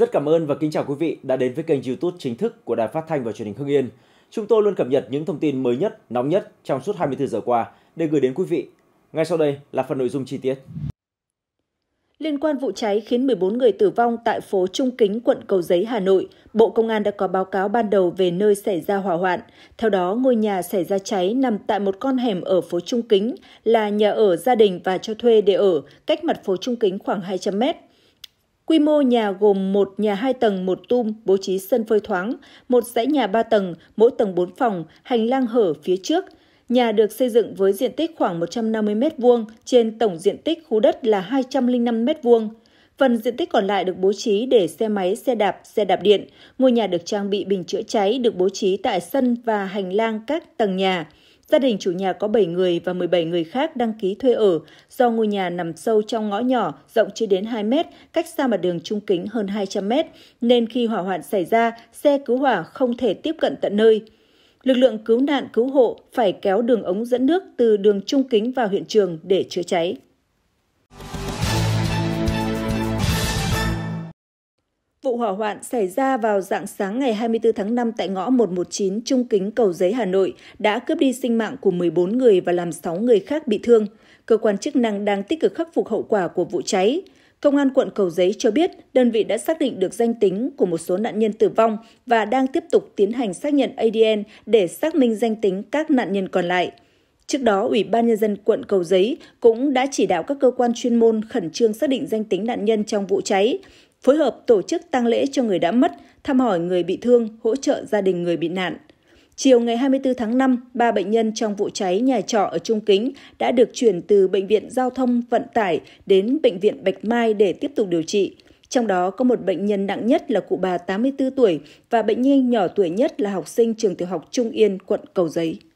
Rất cảm ơn và kính chào quý vị đã đến với kênh YouTube chính thức của Đài Phát thanh và Truyền hình Hưng Yên. Chúng tôi luôn cập nhật những thông tin mới nhất, nóng nhất trong suốt 24 giờ qua để gửi đến quý vị. Ngay sau đây là phần nội dung chi tiết. Liên quan vụ cháy khiến 14 người tử vong tại phố Trung Kính, quận Cầu Giấy, Hà Nội, Bộ Công an đã có báo cáo ban đầu về nơi xảy ra hỏa hoạn. Theo đó, ngôi nhà xảy ra cháy nằm tại một con hẻm ở phố Trung Kính, là nhà ở gia đình và cho thuê để ở, cách mặt phố Trung Kính khoảng 200 mét. Quy mô nhà gồm một nhà hai tầng một tum bố trí sân phơi thoáng, một dãy nhà ba tầng, mỗi tầng bốn phòng, hành lang hở phía trước. Nhà được xây dựng với diện tích khoảng 150 m2 trên tổng diện tích khu đất là 205 m2. Phần diện tích còn lại được bố trí để xe máy, xe đạp, xe đạp điện. Ngôi nhà được trang bị bình chữa cháy được bố trí tại sân và hành lang các tầng nhà. Gia đình chủ nhà có 7 người và 17 người khác đăng ký thuê ở do ngôi nhà nằm sâu trong ngõ nhỏ, rộng chưa đến 2 mét, cách xa mặt đường trung kính hơn 200 mét, nên khi hỏa hoạn xảy ra, xe cứu hỏa không thể tiếp cận tận nơi. Lực lượng cứu nạn cứu hộ phải kéo đường ống dẫn nước từ đường trung kính vào hiện trường để chữa cháy. Vụ hỏa hoạn xảy ra vào dạng sáng ngày 24 tháng 5 tại ngõ 119 Trung Kính Cầu Giấy Hà Nội đã cướp đi sinh mạng của 14 người và làm 6 người khác bị thương. Cơ quan chức năng đang tích cực khắc phục hậu quả của vụ cháy. Công an quận Cầu Giấy cho biết đơn vị đã xác định được danh tính của một số nạn nhân tử vong và đang tiếp tục tiến hành xác nhận ADN để xác minh danh tính các nạn nhân còn lại. Trước đó, Ủy ban Nhân dân quận Cầu Giấy cũng đã chỉ đạo các cơ quan chuyên môn khẩn trương xác định danh tính nạn nhân trong vụ cháy, phối hợp tổ chức tang lễ cho người đã mất, thăm hỏi người bị thương, hỗ trợ gia đình người bị nạn. Chiều ngày 24 tháng 5, ba bệnh nhân trong vụ cháy nhà trọ ở Trung Kính đã được chuyển từ Bệnh viện Giao thông Vận tải đến Bệnh viện Bạch Mai để tiếp tục điều trị. Trong đó có một bệnh nhân nặng nhất là cụ bà 84 tuổi và bệnh nhi nhỏ tuổi nhất là học sinh trường tiểu học Trung Yên, quận Cầu Giấy.